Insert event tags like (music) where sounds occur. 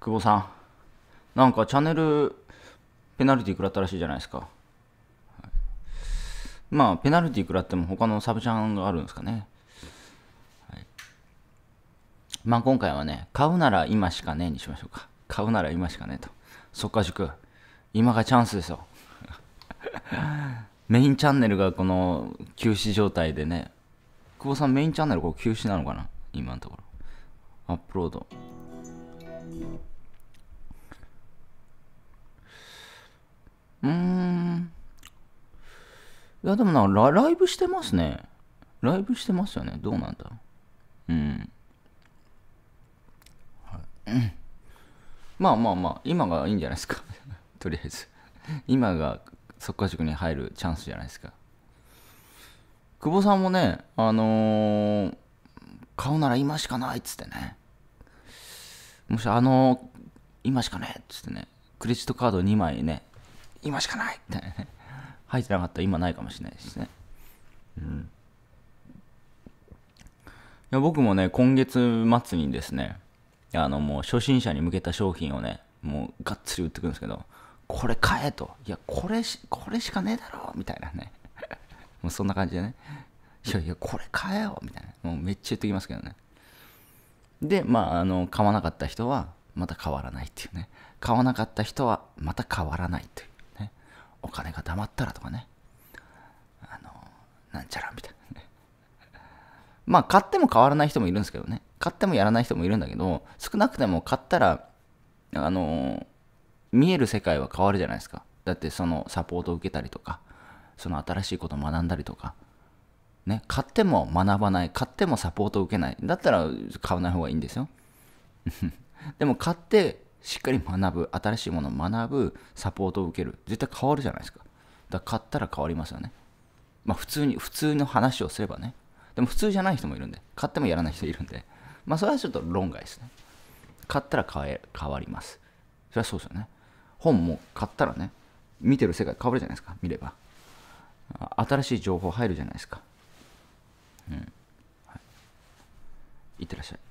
久保さん、なんかチャンネルペナルティ食らったらしいじゃないですか。はい、まあ、ペナルティ食らっても他のサブチャンがあるんですかね。はい、まあ、今回はね、買うなら今しかねにしましょうか。買うなら今しかねと。そっか塾、今がチャンスですよ。(laughs) メインチャンネルがこの休止状態でね、久保さんメインチャンネルこれ休止なのかな今のところ。アップロード。うんいやでもなライブしてますねライブしてますよねどうなんだうん、はい、まあまあまあ今がいいんじゃないですか (laughs) とりあえず今が即稼塾に入るチャンスじゃないですか久保さんもねあのー、買うなら今しかないっつってねもしあの今しかねえっつってねクレジットカード2枚ね今しかないみたいなね入ってなかったら今ないかもしれないですねうんいや僕もね今月末にですねあのもう初心者に向けた商品をねもうがっつり売ってくるんですけどこれ買えといやこれしこれしかねえだろみたいなね (laughs) もうそんな感じでねいやいやこれ買えよみたいなもうめっちゃ言ってきますけどねで、まあ、あの買わなかった人はまた変わらないっていうね買わなかった人はまた変わらないというねお金が黙ったらとかねあのなんちゃらみたいなね (laughs) まあ買っても変わらない人もいるんですけどね買ってもやらない人もいるんだけど少なくても買ったらあの見える世界は変わるじゃないですかだってそのサポートを受けたりとかその新しいことを学んだりとかね、買っても学ばない、買ってもサポートを受けない。だったら買わない方がいいんですよ。(laughs) でも買ってしっかり学ぶ、新しいものを学ぶ、サポートを受ける。絶対変わるじゃないですか。だから買ったら変わりますよね。まあ普通に、普通の話をすればね。でも普通じゃない人もいるんで、買ってもやらない人いるんで、まあそれはちょっと論外ですね。買ったら変え変わります。それはそうですよね。本も買ったらね、見てる世界変わるじゃないですか、見れば。新しい情報入るじゃないですか。うん、はい、いってらっしゃい